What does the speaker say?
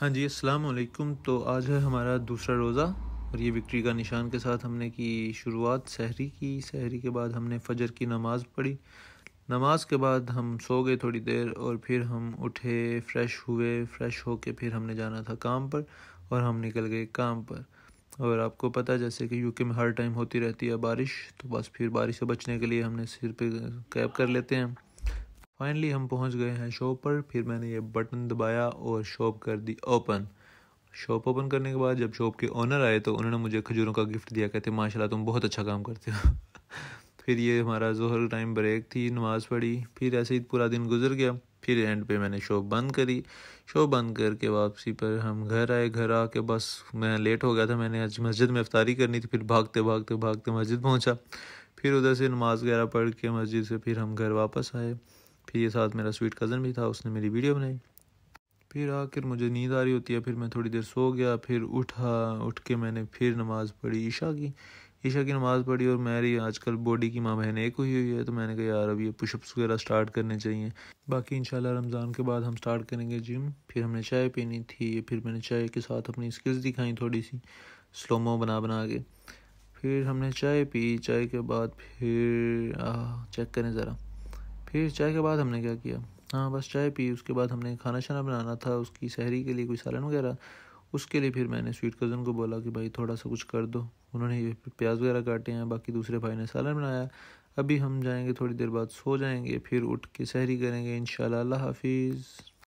हाँ जी अस्सलाम वालेकुम तो आज है हमारा दूसरा रोज़ा और ये विक्ट्री का निशान के साथ हमने की शुरुआत सहरी की सहरी के बाद हमने फजर की नमाज़ पढ़ी नमाज़ के बाद हम सो गए थोड़ी देर और फिर हम उठे फ़्रेश हुए फ़्रेश हो के फिर हमने जाना था काम पर और हम निकल गए काम पर और आपको पता जैसे कि यूके में हर टाइम होती रहती है बारिश तो बस फिर बारिश से बचने के लिए हमने सिर पे कैब कर लेते हैं फाइनली हम पहुंच गए हैं शॉप पर फिर मैंने ये बटन दबाया और शॉप कर दी ओपन शॉप ओपन करने के बाद जब शॉप के ओनर आए तो उन्होंने मुझे खजूरों का गिफ्ट दिया कहते माशाल्लाह तुम बहुत अच्छा काम करते हो फिर ये हमारा जोहर टाइम ब्रेक थी नमाज़ पढ़ी फिर ऐसे ही पूरा दिन गुजर गया फिर एंड पे मैंने शॉप बंद करी शॉप बंद करके वापसी पर हम घर आए घर आके बस मैं लेट हो गया था मैंने आज मस्जिद में अफ्तारी करनी थी फिर भागते भागते भागते मस्जिद पहुँचा फिर उधर से नमाज़ वगैरह पढ़ के मस्जिद से फिर हम घर वापस आए फिर ये साथ मेरा स्वीट कज़न भी था उसने मेरी वीडियो बनाई फिर आकर मुझे नींद आ रही होती है फिर मैं थोड़ी देर सो गया फिर उठा उठ के मैंने फिर नमाज़ पढ़ी ईशा की ईशा की नमाज़ पढ़ी और मेरी आजकल बॉडी की माँ बहन एक हुई हुई है तो मैंने कहा यार अब ये पुशअप्स वगैरह स्टार्ट करने चाहिए बाकी इंशाल्लाह रमज़ान के बाद हम स्टार्ट करेंगे जिम फिर हमने चाय पीनी थी फिर मैंने चाय के साथ अपनी स्किल्स दिखाई थोड़ी सी स्लोमो बना बना के फिर हमने चाय पी चाय के बाद फिर आ, चेक करें ज़रा फिर चाय के बाद हमने क्या किया हाँ बस चाय पी उसके बाद हमने खाना शाना बनाना था उसकी सहरी के लिए कोई सालन वगैरह उसके लिए फिर मैंने स्वीट कज़न को बोला कि भाई थोड़ा सा कुछ कर दो उन्होंने प्याज वगैरह काटे हैं बाकी दूसरे भाई ने सालन बनाया अभी हम जाएंगे थोड़ी देर बाद सो जाएंगे फिर उठ के सहरी करेंगे इन शाला हाफिज़